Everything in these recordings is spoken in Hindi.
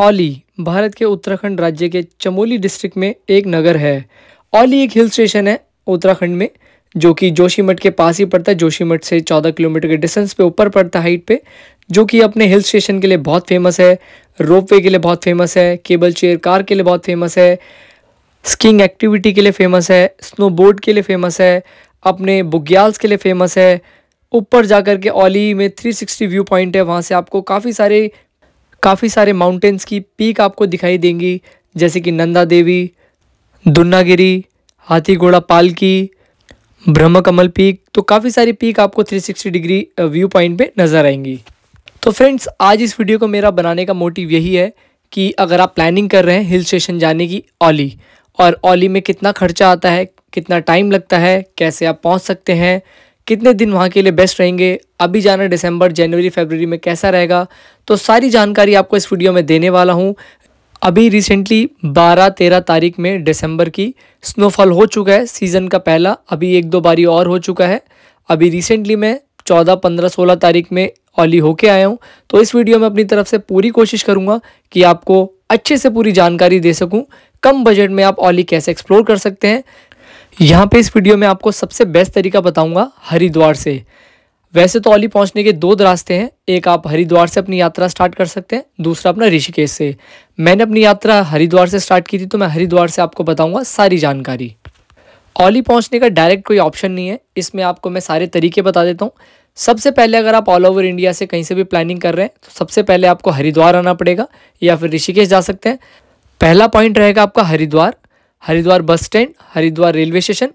औली भारत के उत्तराखंड राज्य के चमोली डिस्ट्रिक्ट में एक नगर है औली एक हिल स्टेशन है उत्तराखंड में जो कि जोशीमठ के पास ही पड़ता है जोशीमठ से चौदह किलोमीटर के डिस्टेंस पे ऊपर पड़ता है हाइट पे जो कि अपने हिल स्टेशन के लिए बहुत फेमस है रोपवे के लिए बहुत फेमस है केबल चेयर कार के लिए बहुत फेमस है स्कीइंग एक्टिविटी के लिए फेमस है स्नोबोर्ड के लिए फेमस है अपने बुग्याल्स के लिए फेमस है ऊपर जाकर के ओली में 360 व्यू पॉइंट है वहाँ से आपको काफ़ी सारे काफ़ी सारे माउंटेन्स की पीक आपको दिखाई देंगी जैसे कि नंदा देवी दुन्नागिरी हाथी घोड़ा पालकी ब्रह्म कमल पीक तो काफ़ी सारी पीक आपको 360 डिग्री व्यू पॉइंट पे नज़र आएंगी तो फ्रेंड्स आज इस वीडियो को मेरा बनाने का मोटिव यही है कि अगर आप प्लानिंग कर रहे हैं हिल स्टेशन जाने की ओली और ओली में कितना खर्चा आता है कितना टाइम लगता है कैसे आप पहुंच सकते हैं कितने दिन वहाँ के लिए बेस्ट रहेंगे अभी जाना दिसंबर जनवरी फरवरी में कैसा रहेगा तो सारी जानकारी आपको इस वीडियो में देने वाला हूँ अभी रिसेंटली 12-13 तारीख में दिसंबर की स्नोफॉल हो चुका है सीज़न का पहला अभी एक दो बारी और हो चुका है अभी रिसेंटली मैं चौदह पंद्रह सोलह तारीख में ऑली होके आया हूँ तो इस वीडियो में अपनी तरफ से पूरी कोशिश करूँगा कि आपको अच्छे से पूरी जानकारी दे सकूँ कम बजट में आप ऑली कैसे एक्सप्लोर कर सकते हैं यहाँ पे इस वीडियो में आपको सबसे बेस्ट तरीका बताऊंगा हरिद्वार से वैसे तो ओली पहुँचने के दो रास्ते हैं एक आप हरिद्वार से अपनी यात्रा स्टार्ट कर सकते हैं दूसरा अपना ऋषिकेश से मैंने अपनी यात्रा हरिद्वार से स्टार्ट की थी तो मैं हरिद्वार से आपको बताऊँगा सारी जानकारी ओली पहुँचने का डायरेक्ट कोई ऑप्शन नहीं है इसमें आपको मैं सारे तरीके बता देता हूँ सबसे पहले अगर आप ऑल ओवर इंडिया से कहीं से भी प्लानिंग कर रहे हैं तो सबसे पहले आपको हरिद्वार आना पड़ेगा या फिर ऋषिकेश जा सकते हैं पहला पॉइंट रहेगा आपका Haridwar Haridwar bus stand Haridwar railway station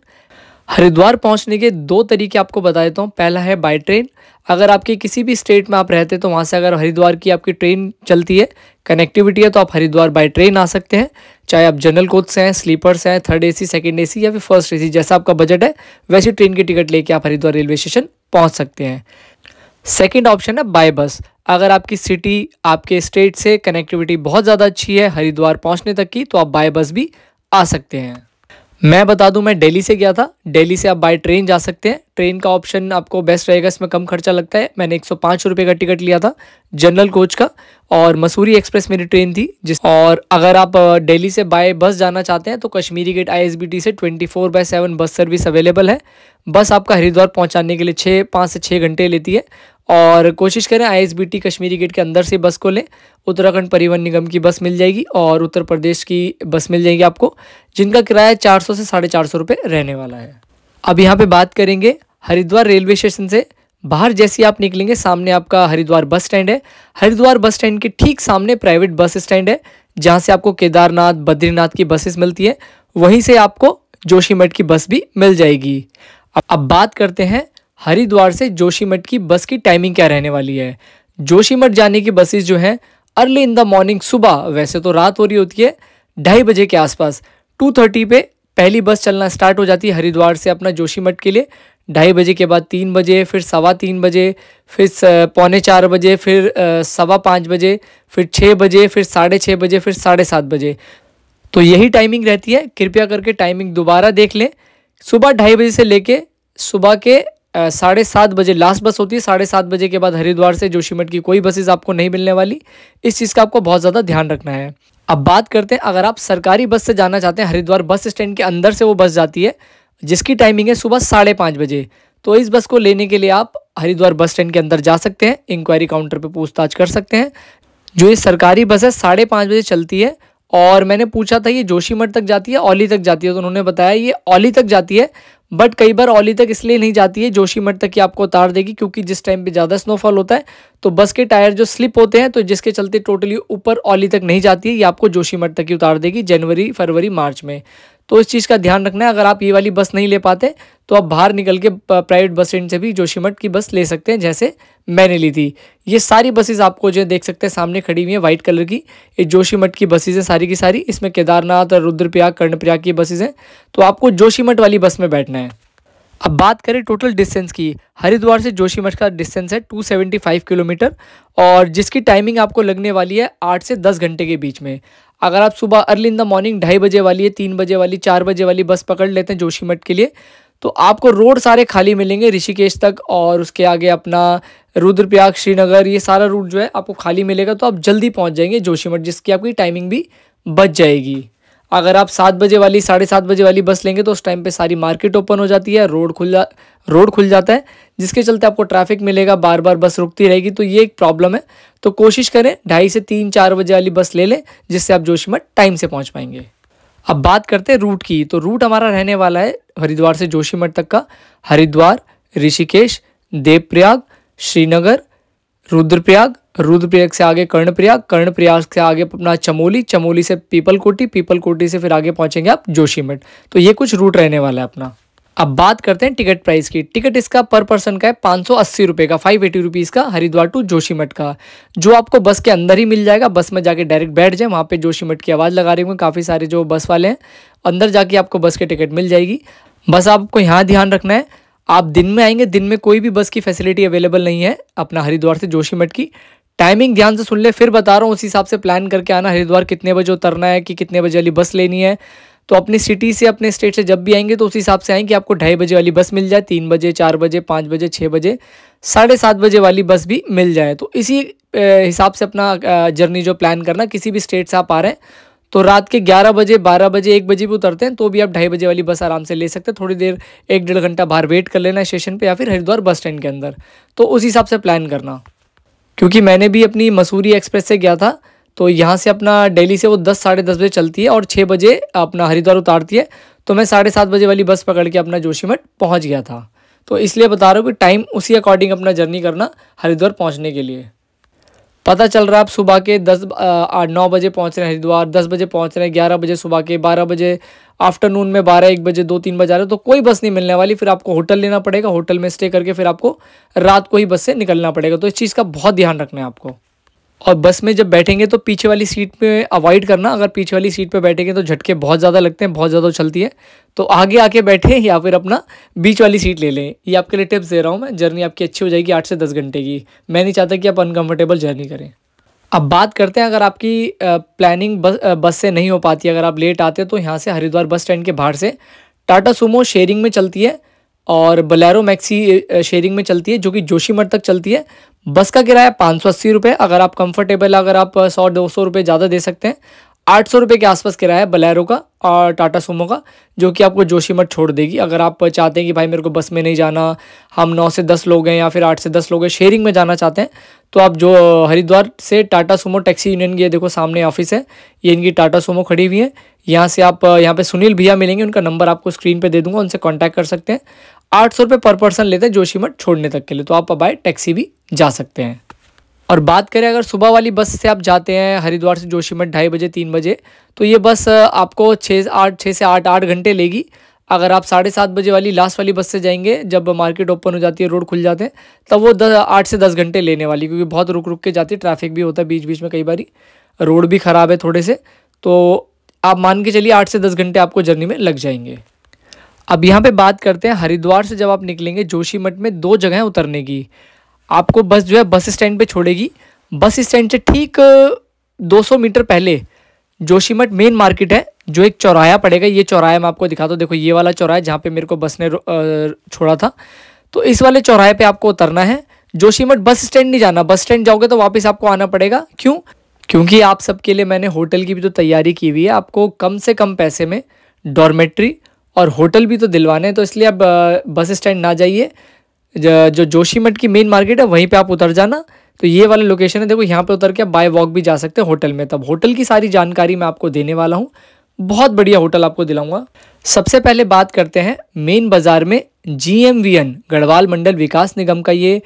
Haridwar पहुंचने के दो तरीके आपको बता देता हूँ पहला है बाय ट्रेन अगर आपके किसी भी स्टेट में आप रहते हैं तो वहाँ से अगर हरिद्वार की आपकी ट्रेन चलती है कनेक्टिविटी है तो आप हरिद्वार बाय ट्रेन आ सकते हैं चाहे आप जनरल कोच से हैं स्लीपर से हैं थर्ड एसी सेकंड एसी या फिर फर्स्ट एसी जैसा आपका बजट है वैसी ट्रेन की टिकट लेके आप हरिद्वार रेलवे स्टेशन पहुँच सकते हैं सेकेंड ऑप्शन है बाय बस अगर आपकी सिटी आपके स्टेट से कनेक्टिविटी बहुत ज़्यादा अच्छी है हरिद्वार पहुँचने तक की तो आप बाय बस भी आ सकते हैं मैं बता दूं मैं दिल्ली से गया था दिल्ली से आप बाय ट्रेन जा सकते हैं ट्रेन का ऑप्शन आपको बेस्ट रहेगा इसमें कम खर्चा लगता है मैंने एक सौ का टिकट लिया था जनरल कोच का और मसूरी एक्सप्रेस मेरी ट्रेन थी जिस और अगर आप दिल्ली से बाय बस जाना चाहते हैं तो कश्मीरी गेट आईएसबीटी से 24 four by seven bus service available है बस आपका हरिद्वार पहुंचाने के लिए छः पाँच से छः घंटे लेती है और कोशिश करें आईएसबीटी कश्मीरी गेट के अंदर से बस को लें उत्तराखंड परिवहन निगम की बस मिल जाएगी और उत्तर प्रदेश की बस मिल जाएगी आपको जिनका किराया चार सौ से साढ़े चार सौ रुपये रहने वाला है अब यहाँ पे बात करेंगे हरिद्वार रेलवे स्टेशन से बाहर जैसे आप निकलेंगे सामने आपका हरिद्वार बस स्टैंड है हरिद्वार बस स्टैंड के ठीक सामने प्राइवेट बस स्टैंड है जहाँ से आपको केदारनाथ बद्रीनाथ की बसेस मिलती है वहीं से आपको जोशीमठ की बस भी मिल जाएगी अब बात करते हैं हरिद्वार से जोशीमठ की बस की टाइमिंग क्या रहने वाली है जोशीमठ जाने की बसेस जो हैं अर्ली इन द मॉर्निंग सुबह वैसे तो रात हो रही होती है ढाई बजे के आसपास टू थर्टी पे पहली बस चलना स्टार्ट हो जाती है हरिद्वार से अपना जोशीमठ के लिए ढाई बजे के बाद तीन बजे फिर सवा तीन बजे फिर पौने चार बजे फिर सवा पाँच बजे फिर छः बजे फिर साढ़े छः बजे फिर साढ़े सात बजे तो यही टाइमिंग रहती है कृपया करके टाइमिंग दोबारा देख लें सुबह ढाई बजे से लेके सुबह के साढ़े सात बजे लास्ट बस होती है साढ़े सात बजे के बाद हरिद्वार से जोशीमठ की कोई बसेज आपको नहीं मिलने वाली इस चीज़ का आपको बहुत ज़्यादा ध्यान रखना है अब बात करते हैं अगर आप सरकारी बस से जाना चाहते हैं हरिद्वार बस स्टैंड के अंदर से वो बस जाती है जिसकी टाइमिंग है सुबह साढ़े पाँच बजे तो इस बस को लेने के लिए आप हरिद्वार बस स्टैंड के अंदर जा सकते हैं इंक्वायरी काउंटर पर पूछताछ कर सकते हैं जो ये सरकारी बस है साढ़े पाँच बजे चलती है और मैंने पूछा था ये जोशीमठ तक जाती है ओली तक जाती है तो उन्होंने बताया ये ओली तक जाती है बट कई बार ओली तक इसलिए नहीं जाती है जोशी मठ तक ही आपको उतार देगी क्योंकि जिस टाइम पे ज़्यादा स्नोफॉल होता है तो बस के टायर जो स्लिप होते हैं तो जिसके चलते टोटली ऊपर ओली तक नहीं जाती है ये आपको जोशी मठ तक ही उतार देगी जनवरी फरवरी मार्च में तो इस चीज़ का ध्यान रखना है अगर आप ये वाली बस नहीं ले पाते तो आप बाहर निकल के प्राइवेट बस स्टैंड से भी जोशीमठ की बस ले सकते हैं जैसे मैंने ली थी ये सारी बसेज़ आपको जो देख सकते हैं सामने खड़ी हुई है वाइट कलर की ये जोशीमठ की बसेज हैं सारी की सारी इसमें केदारनाथ और रुद्रप्रयाग कर्णप्रयाग की बसेज हैं तो आपको जोशीमठ वाली बस में बैठना है अब बात करें टोटल डिस्टेंस की हरिद्वार से जोशीमठ का डिस्टेंस है 275 किलोमीटर और जिसकी टाइमिंग आपको लगने वाली है आठ से दस घंटे के बीच में अगर आप सुबह अर्ली इन द मॉर्निंग ढाई बजे वाली है तीन बजे वाली चार बजे वाली बस पकड़ लेते हैं जोशीमठ के लिए तो आपको रोड सारे खाली मिलेंगे ऋषिकेश तक और उसके आगे अपना रुद्रप्रयाग श्रीनगर ये सारा रूट जो है आपको खाली मिलेगा तो आप जल्दी पहुँच जाएंगे जोशीमठ जिसकी आपकी टाइमिंग भी बच जाएगी अगर आप सात बजे वाली साढ़े सात बजे वाली बस लेंगे तो उस टाइम पे सारी मार्केट ओपन हो जाती है रोड खुल जा रोड खुल जाता है जिसके चलते आपको ट्रैफिक मिलेगा बार बार बस रुकती रहेगी तो ये एक प्रॉब्लम है तो कोशिश करें ढाई से तीन चार बजे वाली बस ले लें जिससे आप जोशीमठ टाइम से पहुँच पाएंगे अब बात करते हैं रूट की तो रूट हमारा रहने वाला है हरिद्वार से जोशीमठ तक का हरिद्वार ऋषिकेश देवप्रयाग श्रीनगर रुद्रप्रयाग रुद्रप्रयाग से आगे कर्णप्रयाग कर्णप्रयाग से आगे अपना चमोली चमोली से पीपलकोटी पीपलकोटी से फिर आगे पहुंचेंगे आप जोशीमठ तो ये कुछ रूट रहने वाला है अपना अब बात करते हैं टिकट प्राइस की टिकट इसका पर पर्सन का है पाँच सौ अस्सी का फाइव एटी रुपीज़ का हरिद्वार टू जोशीमठ का जो आपको बस के अंदर ही मिल जाएगा बस में जाके डायरेक्ट बैठ जाए वहाँ पे जोशीमठ की आवाज़ लगा रही हूँ काफ़ी सारे जो बस वाले हैं अंदर जाके आपको बस के टिकट मिल जाएगी बस आपको यहाँ ध्यान रखना है आप दिन में आएंगे दिन में कोई भी बस की फैसिलिटी अवेलेबल नहीं है अपना हरिद्वार से जोशीमठ की टाइमिंग ध्यान से सुन ले फिर बता रहा हूँ उसी हिसाब से प्लान करके आना हरिद्वार कितने बजे उतरना है कि कितने बजे वाली बस लेनी है तो अपनी सिटी से अपने स्टेट से जब भी आएंगे तो उस हिसाब से आएंगे आपको ढाई बजे वाली बस मिल जाए तीन बजे चार बजे पाँच बजे छः बजे साढ़े सात बजे वाली बस भी मिल जाए तो इसी हिसाब से अपना जर्नी जो प्लान करना किसी भी स्टेट से आप आ रहे हैं तो रात के ग्यारह बजे बारह बजे एक बजे भी उतरते हैं तो भी आप ढाई बजे वाली बस आराम से ले सकते हैं थोड़ी देर एक डेढ़ घंटा बाहर वेट कर लेना स्टेशन पर या फिर हरिद्वार बस स्टैंड के अंदर तो उस हिसाब से प्लान करना क्योंकि मैंने भी अपनी मसूरी एक्सप्रेस से गया था तो यहाँ से अपना डेली से वो दस साढ़े दस बजे चलती है और छः बजे अपना हरिद्वार उतारती है तो मैं साढ़े सात बजे वाली बस पकड़ के अपना जोशीमठ पहुँच गया था तो इसलिए बता रहा हूँ कि टाइम उसी अकॉर्डिंग अपना जर्नी करना हरिद्वार पहुँचने के लिए पता चल रहा है आप सुबह के दस आठ नौ बजे पहुँच रहे हैं हरिद्वार दस बजे पहुँच रहे हैं ग्यारह बजे सुबह के बारह बजे आफ्टरनून में बारह एक बजे दो तीन बजे आ रहे हो तो कोई बस नहीं मिलने वाली फिर आपको होटल लेना पड़ेगा होटल में स्टे करके फिर आपको रात को ही बस से निकलना पड़ेगा तो इस चीज़ का बहुत ध्यान रखना है आपको और बस में जब बैठेंगे तो पीछे वाली सीट पे अवॉइड करना अगर पीछे वाली सीट पे बैठेंगे तो झटके बहुत ज़्यादा लगते हैं बहुत ज़्यादा उछलती है तो आगे आके बैठें या फिर अपना बीच वाली सीट ले लें ये आपके लिए टिप्स दे रहा हूँ मैं जर्नी आपकी अच्छी हो जाएगी आठ से दस घंटे की मैं नहीं चाहता कि आप अनकम्फर्टेबल जर्नी करें अब बात करते हैं अगर आपकी प्लानिंग बस बस से नहीं हो पाती अगर आप लेट आते हैं तो यहाँ से हरिद्वार बस स्टैंड के बाहर से टाटा सुमो शेयरिंग में चलती है और बलैरो मैक्सी शेयरिंग में चलती है जो कि जोशीमठ तक चलती है बस का किराया पाँच सौ अस्सी रुपये अगर आप कंफर्टेबल अगर आप सौ दो सौ रुपये ज़्यादा दे सकते हैं आठ सौ रुपये के आसपास किराया है बलैरो का और टाटा सोमो का जो कि आपको जोशीमठ छोड़ देगी अगर आप चाहते हैं कि भाई मेरे को बस में नहीं जाना हम नौ से दस लोग हैं या फिर आठ से दस लोग हैं शेयरिंग में जाना चाहते हैं तो आप जो हरिद्वार से टाटा सोमो टैक्सी यूनियन की ये देखो सामने ऑफिस है ये इनकी टाटा सोमो खड़ी हुई है यहाँ से आप यहाँ पे सुनील भैया मिलेंगे उनका नंबर आपको स्क्रीन पे दे दूंगा उनसे कांटेक्ट कर सकते हैं आठ सौ रुपये पर पर्सन लेते हैं जोशीमठ छोड़ने तक के लिए तो आप बाय टैक्सी भी जा सकते हैं और बात करें अगर सुबह वाली बस से आप जाते हैं हरिद्वार से जोशीमठ ढाई बजे तीन बजे तो ये बस आपको छः आठ छः से आठ आठ घंटे लेगी अगर आप साढ़े सात बजे वाली लास्ट वाली बस से जाएंगे जब मार्केट ओपन हो जाती है रोड खुल जाते हैं तब वो दस आठ से दस घंटे लेने वाली क्योंकि बहुत रुक रुक के जाती है ट्रैफिक भी होता है बीच बीच में कई बार रोड भी ख़राब है थोड़े से तो आप मान के चलिए आठ से दस घंटे आपको जर्नी में लग जाएंगे अब यहाँ पे बात करते हैं हरिद्वार से जब आप निकलेंगे जोशीमठ में दो जगह उतरने की आपको बस जो है बस स्टैंड पे छोड़ेगी बस स्टैंड से ठीक 200 मीटर पहले जोशीमठ मेन मार्केट है जो एक चौराहा पड़ेगा ये चौराहा मैं आपको दिखाता हूँ देखो ये वाला चौराहा जहाँ पे मेरे को बस ने छोड़ा था तो इस वाले चौराहे पर आपको उतरना है जोशीमठ बस स्टैंड नहीं जाना बस स्टैंड जाओगे तो वापस आपको आना पड़ेगा क्यों क्योंकि आप सबके लिए मैंने होटल की भी तो तैयारी की हुई है आपको कम से कम पैसे में डॉर्मेट्री और होटल भी तो दिलवाने हैं तो इसलिए आप बस स्टैंड ना जाइए जो जोशीमठ की मेन मार्केट है वहीं पे आप उतर जाना तो ये वाला लोकेशन है देखो यहाँ पे उतर के आप बाय वॉक भी जा सकते हैं होटल में तब होटल की सारी जानकारी मैं आपको देने वाला हूँ बहुत बढ़िया होटल आपको दिलाऊंगा सबसे पहले बात करते हैं मेन बाज़ार में G M V N Garhwal Mandal Vikas Nigam का ये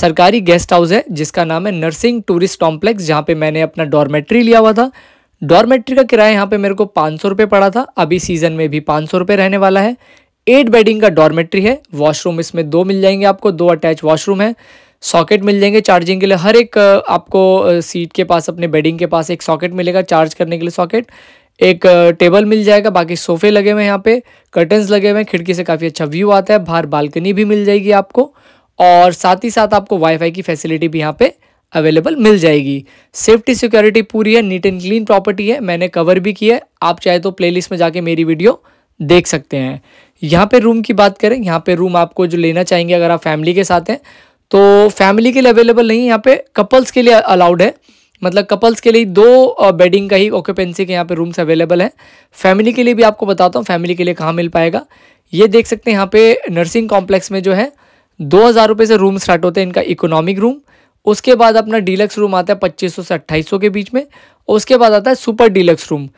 सरकारी गेस्ट हाउस है जिसका नाम है नर्सिंग टूरिस्ट कॉम्प्लेक्स जहाँ पर मैंने अपना डॉर्मेट्री लिया हुआ था डॉर्मेट्री का किराया यहाँ पे मेरे को पाँच सौ रुपये पड़ा था अभी सीजन में भी पाँच सौ रुपये रहने वाला है एट बेडिंग का डॉर्मेट्री है वॉशरूम इसमें दो मिल जाएंगे आपको दो अटैच वॉशरूम है सॉकेट मिल जाएंगे चार्जिंग के लिए हर एक आपको सीट के पास अपने बेडिंग के पास एक सॉकेट मिलेगा चार्ज करने के लिए सॉकेट एक टेबल मिल जाएगा बाकी सोफे लगे हुए हैं यहाँ पे कर्टन्स लगे हुए हैं खिड़की से काफ़ी अच्छा व्यू आता है बाहर बालकनी भी मिल जाएगी आपको और साथ ही साथ आपको वाईफाई की फैसिलिटी भी यहाँ पे अवेलेबल मिल जाएगी सेफ्टी सिक्योरिटी पूरी है नीट एंड क्लीन प्रॉपर्टी है मैंने कवर भी किया है आप चाहे तो प्लेलिस्ट में जाके मेरी वीडियो देख सकते हैं यहाँ पे रूम की बात करें यहाँ पे रूम आपको जो लेना चाहेंगे अगर आप फैमिली के साथ हैं तो फैमिली के लिए अवेलेबल नहीं है यहाँ पे कपल्स के लिए अलाउड है मतलब कपल्स के लिए दो बेडिंग का ही ऑक्यूपेंसी के यहाँ पे रूम्स अवेलेबल हैं फैमिली के लिए भी आपको बताता हूँ फैमिली के लिए कहाँ मिल पाएगा ये देख सकते हैं यहाँ पे नर्सिंग कॉम्प्लेक्स में जो है दो हज़ार रुपये से रूम स्टार्ट होते हैं इनका इकोनॉमिक रूम उसके बाद अपना डीलक्स रूम आता है पच्चीस से अट्ठाईस के बीच में उसके बाद आता है super deluxe room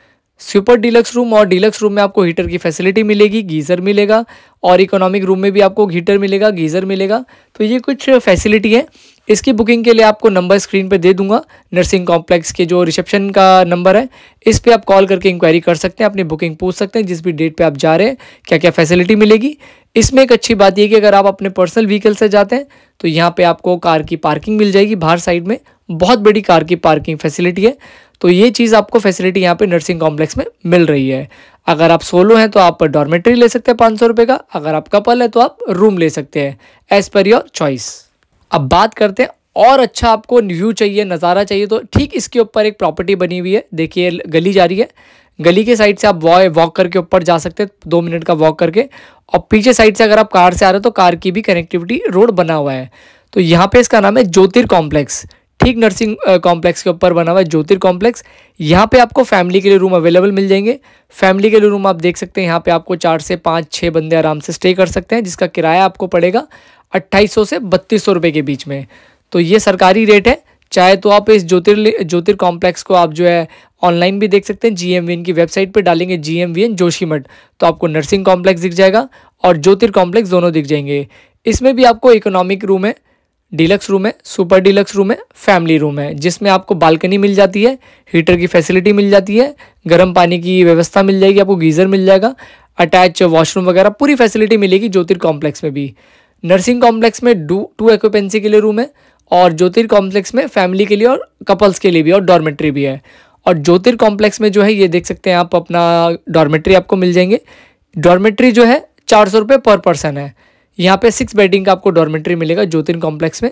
super deluxe room और डीलक्स रूम में आपको हीटर की फैसिलिटी मिलेगी गीज़र मिलेगा और इकोनॉमिक रूम में भी आपको हीटर मिलेगा गीज़र मिलेगा तो ये कुछ फैसिलिटी है इसकी बुकिंग के लिए आपको नंबर स्क्रीन पे दे दूंगा नर्सिंग कॉम्प्लेक्स के जो रिसेप्शन का नंबर है इस पर आप कॉल करके इंक्वायरी कर सकते हैं अपनी बुकिंग पूछ सकते हैं जिस भी डेट पे आप जा रहे हैं क्या क्या फैसिलिटी मिलेगी इसमें एक अच्छी बात यह कि अगर आप अपने पर्सनल व्हीकल से जाते हैं तो यहाँ पर आपको कार की पार्किंग मिल जाएगी बाहर साइड में बहुत बड़ी कार की पार्किंग फैसिलिटी है तो ये चीज़ आपको फैसिलिटी यहाँ पे नर्सिंग कॉम्प्लेक्स में मिल रही है अगर आप सोलो हैं तो आप डॉर्मेट्री ले सकते हैं पाँच सौ रुपये का अगर आप कपल है तो आप रूम ले सकते हैं एज़ पर योर चॉइस अब बात करते हैं और अच्छा आपको व्यू चाहिए नज़ारा चाहिए तो ठीक इसके ऊपर एक प्रॉपर्टी बनी हुई है देखिए गली जा रही है गली के साइड से आप वॉ वॉक करके ऊपर जा सकते हैं दो मिनट का वॉक करके और पीछे साइड से अगर आप कार से आ रहे हो तो कार की भी कनेक्टिविटी रोड बना हुआ है तो यहाँ पे इसका नाम है ज्योतिर कॉम्प्लेक्स ठीक नर्सिंग कॉम्प्लेक्स uh, के ऊपर बना हुआ है ज्योतिर कॉम्प्लेक्स यहाँ पे आपको फैमिली के लिए रूम अवेलेबल मिल जाएंगे फैमिली के लिए रूम आप देख सकते हैं यहाँ पे आपको चार से पाँच छः बंदे आराम से स्टे कर सकते हैं जिसका किराया आपको पड़ेगा अट्ठाईस से बत्तीस सौ के बीच में तो ये सरकारी रेट है चाहे तो आप इस ज्योतिर् ज्योतिर कॉम्प्लेक्स को आप जो है ऑनलाइन भी देख सकते हैं जी एम की वेबसाइट पर डालेंगे जी एम जोशीमठ तो आपको नर्सिंग कॉम्प्लेक्स दिख जाएगा और ज्योतिर कॉम्प्लेक्स दोनों दिख जाएंगे इसमें भी आपको इकोनॉमिक रूम है डिलक्स रूम है सुपर डिलक्स रूम है फैमिली रूम है जिसमें आपको बालकनी मिल जाती है हीटर की फैसिलिटी मिल जाती है गर्म पानी की व्यवस्था मिल जाएगी आपको गीज़र मिल जाएगा अटैच वॉशरूम वगैरह पूरी फैसिलिटी मिलेगी ज्योतिर कॉम्प्लेक्स में भी नर्सिंग कॉम्प्लेक्स में डू टू एक्यूपेंसी के लिए रूम है और ज्योतिर कॉम्प्लेक्स में फैमिली के लिए और कपल्स के लिए भी और डॉर्मेट्री भी है और ज्योतिर कॉम्प्लेक्स में जो है ये देख सकते हैं आप अपना डॉर्मेट्री आपको मिल जाएंगे डॉर्मेट्री जो है चार सौ रुपये पर पर्सन है यहाँ पे सिक्स बेडिंग का आपको डॉर्मेट्री मिलेगा ज्योतिन कॉम्प्लेक्स में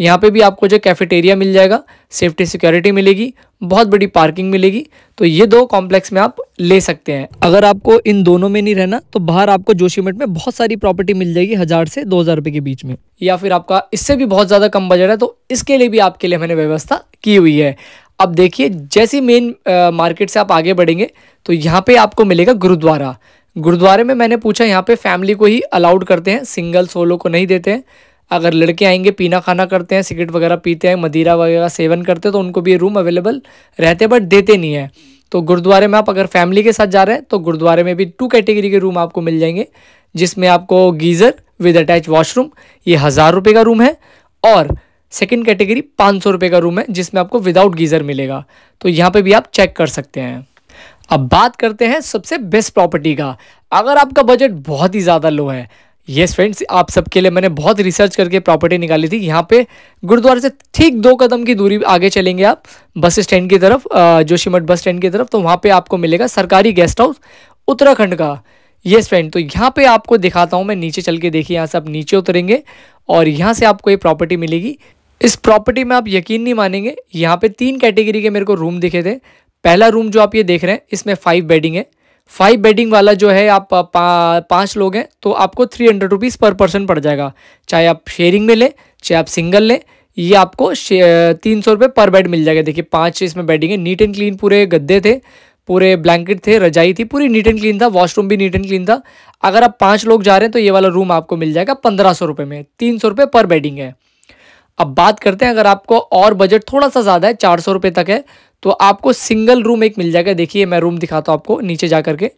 यहाँ पे भी आपको जो कैफेटेरिया मिल जाएगा सेफ्टी सिक्योरिटी मिलेगी बहुत बड़ी पार्किंग मिलेगी तो ये दो कॉम्प्लेक्स में आप ले सकते हैं अगर आपको इन दोनों में नहीं रहना तो बाहर आपको जोशीमठ में बहुत सारी प्रॉपर्टी मिल जाएगी हज़ार से दो हज़ार के बीच में या फिर आपका इससे भी बहुत ज़्यादा कम बजट है तो इसके लिए भी आपके लिए मैंने व्यवस्था की हुई है अब देखिए जैसी मेन मार्केट से आप आगे बढ़ेंगे तो यहाँ पे आपको मिलेगा गुरुद्वारा गुरुद्वारे में मैंने पूछा यहाँ पे फैमिली को ही अलाउड करते हैं सिंगल सोलो को नहीं देते हैं अगर लड़के आएंगे पीना खाना करते हैं सिगरेट वगैरह पीते हैं मदिरा वगैरह सेवन करते हैं तो उनको भी रूम अवेलेबल रहते हैं बट देते नहीं हैं तो गुरुद्वारे में आप अगर फैमिली के साथ जा रहे हैं तो गुरुद्वारे में भी टू कैटेगरी के रूम आपको मिल जाएंगे जिसमें आपको गीज़र विद अटैच वॉशरूम ये हज़ार रुपये का रूम है और सेकेंड कैटेगरी पाँच सौ रुपये का रूम है जिसमें आपको विदाउट गीज़र मिलेगा तो यहाँ पर भी आप चेक कर सकते हैं अब बात करते हैं सबसे बेस्ट प्रॉपर्टी का अगर आपका बजट बहुत ही ज़्यादा लो है येस yes फ्रेंड्स आप सबके लिए मैंने बहुत रिसर्च करके प्रॉपर्टी निकाली थी यहाँ पे गुरुद्वारे से ठीक दो कदम की दूरी आगे चलेंगे आप बस स्टैंड की तरफ जोशीमठ बस स्टैंड की तरफ तो वहाँ पे आपको मिलेगा सरकारी गेस्ट हाउस उत्तराखंड का येस फ्रेंड तो यहाँ पे आपको दिखाता हूँ मैं नीचे चल के देखिए यहाँ से आप नीचे उतरेंगे और यहाँ से आपको ये प्रॉपर्टी मिलेगी इस प्रॉपर्टी में आप यकीन नहीं मानेंगे यहाँ पे तीन कैटेगरी के मेरे को रूम दिखे थे पहला रूम जो आप ये देख रहे हैं इसमें फाइव बेडिंग है फाइव बेडिंग वाला जो है आप पा, पांच लोग हैं तो आपको three hundred rupees per person पड़ जाएगा चाहे आप शेयरिंग में लें चाहे आप सिंगल लें ये आपको तीन सौ रुपये पर बेड मिल जाएगा देखिए पांच इसमें बेडिंग है नीट एंड क्लीन पूरे गद्दे थे पूरे ब्लैंकेट थे रजाई थी पूरी नीट एंड क्लीन था वॉशरूम भी नीट एंड क्लीन था अगर आप पाँच लोग जा रहे हैं तो ये वाला रूम आपको मिल जाएगा पंद्रह सौ रुपये में तीन सौ रुपये पर बेडिंग है अब बात करते हैं अगर आपको और बजट थोड़ा सा ज़्यादा है चार सौ रुपये तक है तो आपको सिंगल रूम एक मिल जाएगा देखिए मैं रूम दिखाता हूँ आपको नीचे जा करके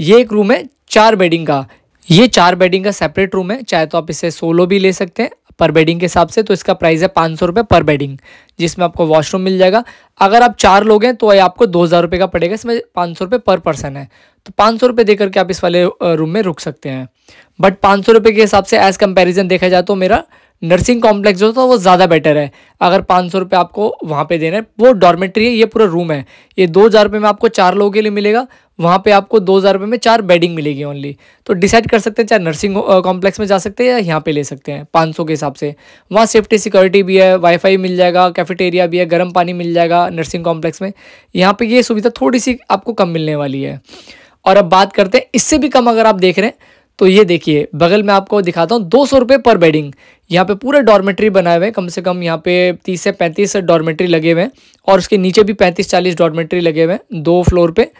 ये एक रूम है चार बेडिंग का ये चार बेडिंग का सेपरेट रूम है चाहे तो आप इसे सोलो भी ले सकते हैं पर बेडिंग के हिसाब से तो इसका प्राइस है पाँच सौ रुपये पर बेडिंग जिसमें आपको वॉशरूम मिल जाएगा अगर आप चार लोग हैं तो ये आपको दो हज़ार रुपये का पड़ेगा इसमें पाँच सौ रुपये पर पर्सन है तो पाँच सौ रुपये देकर के आप इस वाले रूम में रुक सकते हैं बट पाँच सौ रुपये के हिसाब से एज़ कंपेरिजन देखा जाए तो मेरा नर्सिंग कॉम्प्लेक्स जो था वो ज़्यादा बेटर है अगर पाँच सौ रुपये आपको वहाँ पे देना है वो डॉर्मेट्री है ये पूरा रूम है ये दो हज़ार रुपये में आपको चार लोगों के लिए मिलेगा वहाँ पे आपको दो हज़ार रुपये में चार बेडिंग मिलेगी ओनली तो डिसाइड कर सकते हैं चाहे नर्सिंग कॉम्प्लेक्स में जा सकते हैं या यहाँ पे ले सकते हैं पाँच सौ के हिसाब से वहाँ सेफ्टी सिक्योरिटी भी है वाईफाई मिल जाएगा कैफेटेरिया भी है गर्म पानी मिल जाएगा नर्सिंग कॉम्प्लेक्स में यहाँ पर ये सुविधा थोड़ी सी आपको कम मिलने वाली है और अब बात करते हैं इससे भी कम अगर आप देख रहे हैं तो ये देखिए बगल में आपको दिखाता हूँ दो सौ रुपये पर बेडिंग यहाँ पे पूरे डॉर्मेट्री बनाए हुए हैं कम से कम यहाँ पे तीस से पैंतीस डॉर्मेट्री लगे हुए हैं और उसके नीचे भी पैंतीस चालीस डॉर्मेट्री लगे हुए हैं दो फ्लोर पे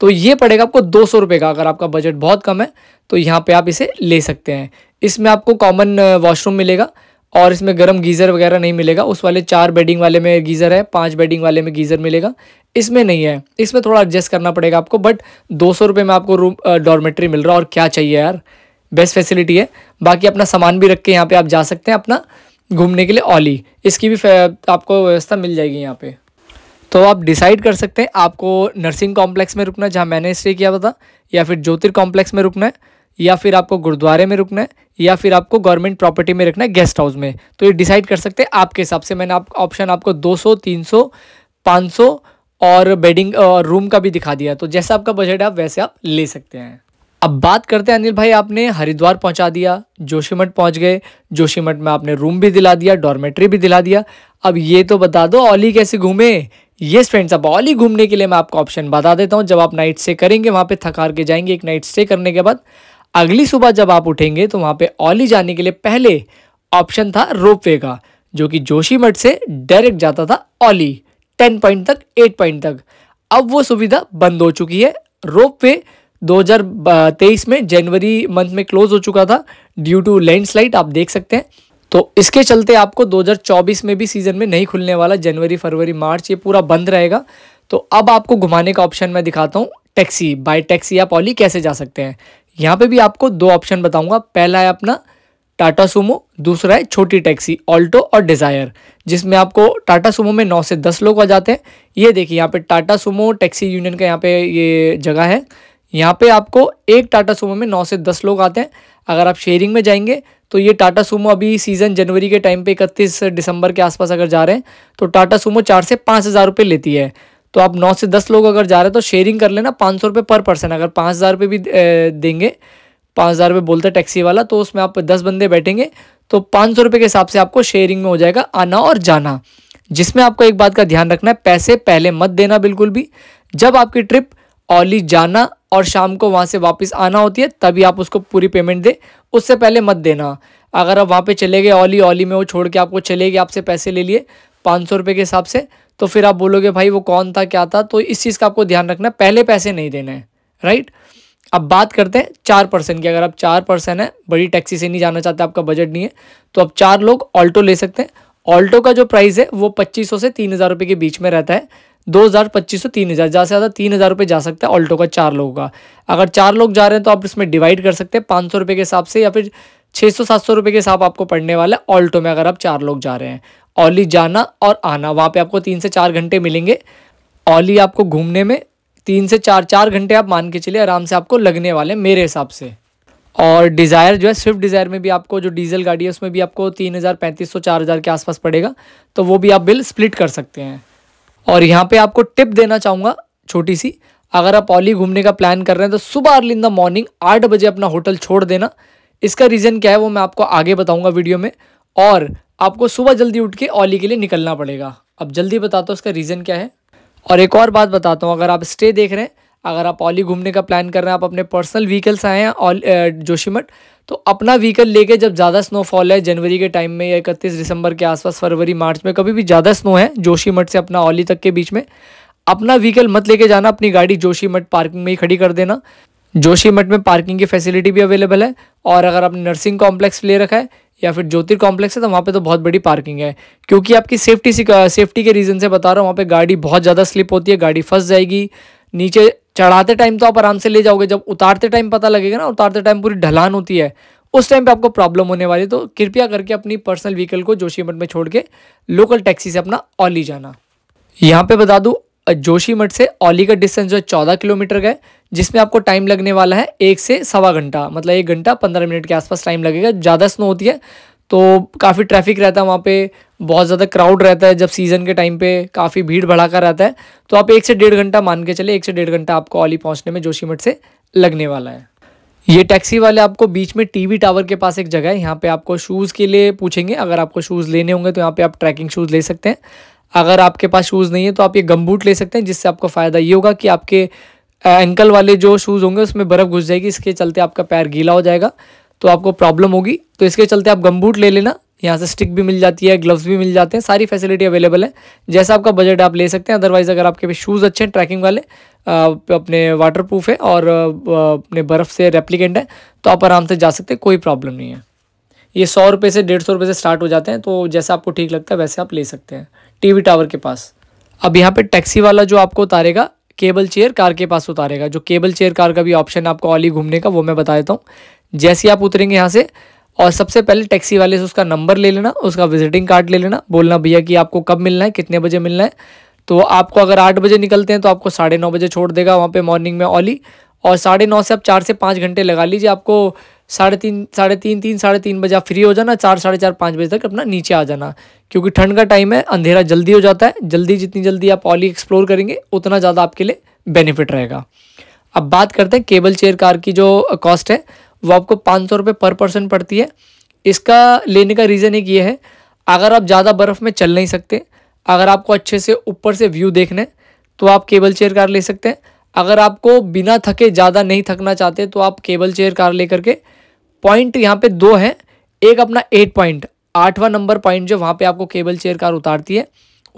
तो ये पड़ेगा आपको दो सौ रुपये का अगर आपका बजट बहुत कम है तो यहाँ पर आप इसे ले सकते हैं इसमें आपको कॉमन वॉशरूम मिलेगा और इसमें गर्म गीज़र वगैरह नहीं मिलेगा उस वाले चार बेडिंग वाले में गीज़र है पांच बेडिंग वाले में गीज़र मिलेगा इसमें नहीं है इसमें थोड़ा एडजस्ट करना पड़ेगा आपको बट दो सौ में आपको रूम डॉर्मेट्री मिल रहा है और क्या चाहिए यार बेस्ट फैसिलिटी है बाकी अपना सामान भी रख के यहाँ पर आप जा सकते हैं अपना घूमने के लिए ऑली इसकी भी आपको व्यवस्था मिल जाएगी यहाँ पर तो आप डिसाइड कर सकते हैं आपको नर्सिंग कॉम्प्लेक्स में रुकना है जहाँ मैंने स्टे किया था या फिर ज्योतिर कॉम्प्लेक्स में रुकना है या फिर आपको गुरुद्वारे में रुकना है या फिर आपको गवर्नमेंट प्रॉपर्टी में रखना है गेस्ट हाउस में तो ये डिसाइड कर सकते हैं आपके हिसाब से मैंने आप ऑप्शन आपको 200 300 500 और बेडिंग और रूम का भी दिखा दिया तो जैसा आपका बजट है आप वैसे आप ले सकते हैं अब बात करते हैं अनिल भाई आपने हरिद्वार पहुंचा दिया जोशीमठ पहुंच गए जोशीमठ में आपने रूम भी दिला दिया डॉर्मेट्री भी दिला दिया अब ये तो बता दो ऑली कैसे घूमे ये फ्रेंड्स अब ऑली घूमने के लिए मैं आपको ऑप्शन बता देता हूँ जब आप नाइट स्टे करेंगे वहाँ पर थकार के जाएंगे एक नाइट स्टे करने के बाद अगली सुबह जब आप उठेंगे तो वहाँ पे ओली जाने के लिए पहले ऑप्शन था रोपवे का जो कि जोशीमठ से डायरेक्ट जाता था ओली टेन पॉइंट तक एट पॉइंट तक अब वो सुविधा बंद हो चुकी है रोपवे 2023 में जनवरी मंथ में क्लोज हो चुका था ड्यू टू लैंडस्लाइड आप देख सकते हैं तो इसके चलते आपको 2024 में भी सीज़न में नहीं खुलने वाला जनवरी फरवरी मार्च ये पूरा बंद रहेगा तो अब आपको घुमाने का ऑप्शन मैं दिखाता हूँ टैक्सी बाय टैक्सी आप पॉली कैसे जा सकते हैं यहाँ पे भी आपको दो ऑप्शन बताऊंगा पहला है अपना टाटा सुमो दूसरा है छोटी टैक्सी ऑल्टो और डिज़ायर जिसमें आपको टाटा सुमो में नौ से दस लोग आ जाते हैं ये देखिए यहाँ पे टाटा सुमो टैक्सी यूनियन का यहाँ पे ये जगह है यहाँ पे आपको एक टाटा सुमो में नौ से दस लोग आते हैं अगर आप शेयरिंग में जाएंगे तो ये टाटा सुमो अभी सीज़न जनवरी के टाइम पे इकतीस दिसंबर के आसपास अगर जा रहे हैं तो टाटा सुमो चार से पाँच हज़ार रुपये लेती है तो आप नौ से दस लोग अगर जा रहे तो शेयरिंग कर लेना पाँच सौ रुपये पर पर्सन अगर पाँच हज़ार रुपये भी देंगे पाँच हज़ार रुपये बोलते टैक्सी वाला तो उसमें आप दस बंदे बैठेंगे तो पाँच सौ रुपये के हिसाब से आपको शेयरिंग में हो जाएगा आना और जाना जिसमें आपको एक बात का ध्यान रखना है पैसे पहले मत देना बिल्कुल भी जब आपकी ट्रिप ओली जाना और शाम को वहाँ से वापस आना होती है तभी आप उसको पूरी पेमेंट दें उससे पहले मत देना अगर आप वहाँ पे चले गए ओली ओली में वो छोड़ के आपको चले गए आपसे पैसे ले लिए पाँच सौ रुपये के हिसाब से तो फिर आप बोलोगे भाई वो कौन था क्या था तो इस चीज़ का आपको ध्यान रखना पहले पैसे नहीं देने हैं राइट अब बात करते हैं चार पर्सन की अगर आप चार पर्सन है बड़ी टैक्सी से नहीं जाना चाहते आपका बजट नहीं है तो आप चार लोग ऑल्टो ले सकते हैं ऑल्टो का जो प्राइस है वो पच्चीस सौ से तीन हज़ार के बीच में रहता है दो हज़ार पच्चीस सौ तीन हज़ार ज़्यादा से ज़्यादा तीन हज़ार रुपये जा सकता है ऑल्टो का चार लोगों का अगर चार लोग जा रहे हैं तो आप इसमें डिवाइड कर सकते हैं पाँच सौ रुपये के हिसाब से या फिर छः सौ सात सौ रुपये के हिसाब आपको पड़ने वाला है ऑल्टो में अगर आप चार लोग जा रहे हैं ओली जाना और आना वहाँ पे आपको तीन से चार घंटे मिलेंगे ओली आपको घूमने में तीन से चार चार घंटे आप मान के चलिए आराम से आपको लगने वाले मेरे हिसाब से और डिज़ायर जो है स्विफ्ट डिज़ायर में भी आपको जो डीजल गाड़ी है उसमें भी आपको तीन हज़ार पैंतीस सौ चार हज़ार के आसपास पड़ेगा तो वो भी आप बिल स्प्लिट कर सकते हैं और यहाँ पे आपको टिप देना चाहूँगा छोटी सी अगर आप ऑली घूमने का प्लान कर रहे हैं तो सुबह अर्ली इन द मॉर्निंग आठ बजे अपना होटल छोड़ देना इसका रीज़न क्या है वो मैं आपको आगे बताऊँगा वीडियो में और आपको सुबह जल्दी उठ के ओली के लिए निकलना पड़ेगा अब जल्दी बताता हूँ इसका रीज़न क्या है और एक और बात बताता हूँ अगर आप स्टे देख रहे हैं अगर आप ओली घूमने का प्लान कर रहे हैं आप अपने पर्सनल व्हीकल से आए हैं जोशीमठ तो अपना व्हीकल लेके जब ज़्यादा स्नोफॉल है जनवरी के टाइम में या इकतीस दिसंबर के आसपास फरवरी मार्च में कभी भी ज़्यादा स्नो है जोशीमठ से अपना ओली तक के बीच में अपना व्हीकल मत लेके जाना अपनी गाड़ी जोशीमठ पार्किंग में ही खड़ी कर देना जोशीमठ में पार्किंग की फैसिलिटी भी अवेलेबल है और अगर आपने नर्सिंग कॉम्प्लेक्स ले रखा है या फिर ज्योतिर कॉम्प्लेक्स है तो वहाँ पे तो बहुत बड़ी पार्किंग है क्योंकि आपकी सेफ्टी सेफ्टी के रीज़न से बता रहा हूँ वहाँ पे गाड़ी बहुत ज़्यादा स्लिप होती है गाड़ी फंस जाएगी नीचे चढ़ाते टाइम तो आप आराम से ले जाओगे जब उतारते टाइम पता लगेगा ना उतारते टाइम पूरी ढलान होती है उस टाइम पर आपको प्रॉब्लम होने वाली है तो कृपया करके अपनी पर्सनल व्हीकल को जोशीमठ में छोड़ के लोकल टैक्सी से अपना ओली जाना यहाँ पर बता दूँ मठ से ओली का डिस्टेंस जो है चौदह किलोमीटर का है जिसमें आपको टाइम लगने वाला है एक से सवा घंटा मतलब एक घंटा पंद्रह मिनट के आसपास टाइम लगेगा ज़्यादा स्नो होती है तो काफ़ी ट्रैफिक रहता है वहाँ पे बहुत ज़्यादा क्राउड रहता है जब सीज़न के टाइम पे काफ़ी भीड़ भड़ाका रहता है तो आप एक से डेढ़ घंटा मान के चले एक से डेढ़ घंटा आपको ऑली पहुँचने में जोशीमठ से लगने वाला है ये टैक्सी वाले आपको बीच में टीवी टावर के पास एक जगह है यहाँ पे आपको शूज़ के लिए पूछेंगे अगर आपको शूज़ लेने होंगे तो यहाँ पे आप ट्रैकिंग शूज़ ले सकते हैं अगर आपके पास शूज़ नहीं है तो आप ये गमबूट ले सकते हैं जिससे आपको फ़ायदा ये होगा कि आपके एंकल वाले जो शूज़ होंगे उसमें बर्फ़ घुस जाएगी इसके चलते आपका पैर गीला हो जाएगा तो आपको प्रॉब्लम होगी तो इसके चलते आप गमबूट ले लेना यहाँ से स्टिक भी मिल जाती है ग्लव्स भी मिल जाते हैं सारी फैसिलिटी अवेलेबल है जैसा आपका बजट आप ले सकते हैं अदरवाइज़ अगर आपके शूज़ अच्छे हैं ट्रैकिंग वाले अपने वाटर प्रूफ है और अपने बर्फ़ से रेप्लिकेंट है तो आप आराम से जा सकते हैं कोई प्रॉब्लम नहीं है ये सौ रुपये से डेढ़ सौ रुपये से स्टार्ट हो जाते हैं तो जैसा आपको ठीक लगता है वैसे आप ले सकते हैं टीवी टावर के पास अब यहाँ पे टैक्सी वाला जो आपको उतारेगा केबल चेयर कार के पास उतारेगा जो केबल चेयर कार का भी ऑप्शन आपको ऑली घूमने का वो मैं बता देता हूँ जैसे ही आप उतरेंगे यहाँ से और सबसे पहले टैक्सी वाले से उसका नंबर ले लेना उसका विजिटिंग कार्ड ले लेना बोलना भैया कि आपको कब मिलना है कितने बजे मिलना है तो आपको अगर आठ बजे निकलते हैं तो आपको साढ़े नौ बजे छोड़ देगा वहाँ पे मॉर्निंग में ओली और साढ़े नौ से आप चार से पाँच घंटे लगा लीजिए आपको साढ़े तीन साढ़े तीन तीन साढ़े तीन बजे आप फ्री हो जाना चार साढ़े चार पाँच बजे तक अपना नीचे आ जाना क्योंकि ठंड का टाइम है अंधेरा जल्दी हो जाता है जल्दी जितनी जल्दी आप ऑली एक्सप्लोर करेंगे उतना ज़्यादा आपके लिए बेनिफिट रहेगा अब बात करते हैं केबल चेयर कार की जो कॉस्ट है वो आपको पाँच सौ रुपये पर पर्सन पड़ती है इसका लेने का रीज़न एक ये है अगर आप ज़्यादा बर्फ़ में चल नहीं सकते अगर आपको अच्छे से ऊपर से व्यू देखना है तो आप केबल चेयर कार ले सकते हैं अगर आपको बिना थके ज़्यादा नहीं थकना चाहते तो आप केबल चेयर कार ले करके पॉइंट यहाँ पे दो है एक अपना एट पॉइंट आठवां नंबर पॉइंट जो वहाँ पे आपको केबल चेयर कार उतारती है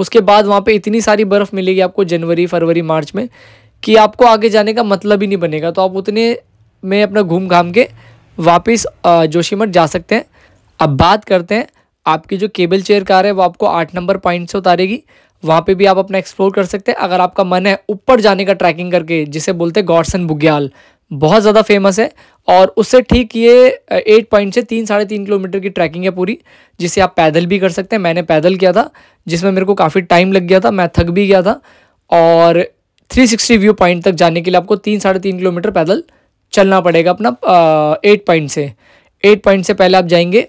उसके बाद वहाँ पे इतनी सारी बर्फ़ मिलेगी आपको जनवरी फरवरी मार्च में कि आपको आगे जाने का मतलब ही नहीं बनेगा तो आप उतने में अपना घूम घाम के वापस जोशीमठ जा सकते हैं अब बात करते हैं आपकी जो केबल चेयर कार है वो आपको आठ नंबर पॉइंट से उतारेगी वहाँ पे भी आप अपना एक्सप्लोर कर सकते हैं अगर आपका मन है ऊपर जाने का ट्रैकिंग करके जिसे बोलते हैं गॉडसन बुग्याल बहुत ज़्यादा फेमस है और उससे ठीक ये एट पॉइंट से तीन साढ़े तीन किलोमीटर की ट्रैकिंग है पूरी जिसे आप पैदल भी कर सकते हैं मैंने पैदल किया था जिसमें मेरे को काफ़ी टाइम लग गया था मैं थक भी गया था और 360 व्यू पॉइंट तक जाने के लिए आपको तीन साढ़े तीन किलोमीटर पैदल चलना पड़ेगा अपना एट पॉइंट से एट पॉइंट से पहले आप जाएंगे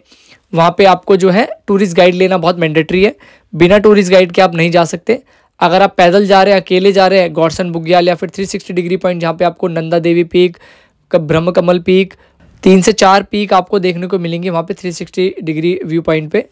वहाँ पे आपको जो है टूरिस्ट गाइड लेना बहुत मैंडेटरी है बिना टूरिस्ट गाइड के आप नहीं जा सकते अगर आप पैदल जा रहे हैं अकेले जा रहे हैं गौडसन बुग्याल या फिर 360 डिग्री पॉइंट जहाँ पे आपको नंदा देवी पीक ब्रह्म कमल पीक तीन से चार पीक आपको देखने को मिलेंगे वहाँ पे 360 डिग्री व्यू पॉइंट पे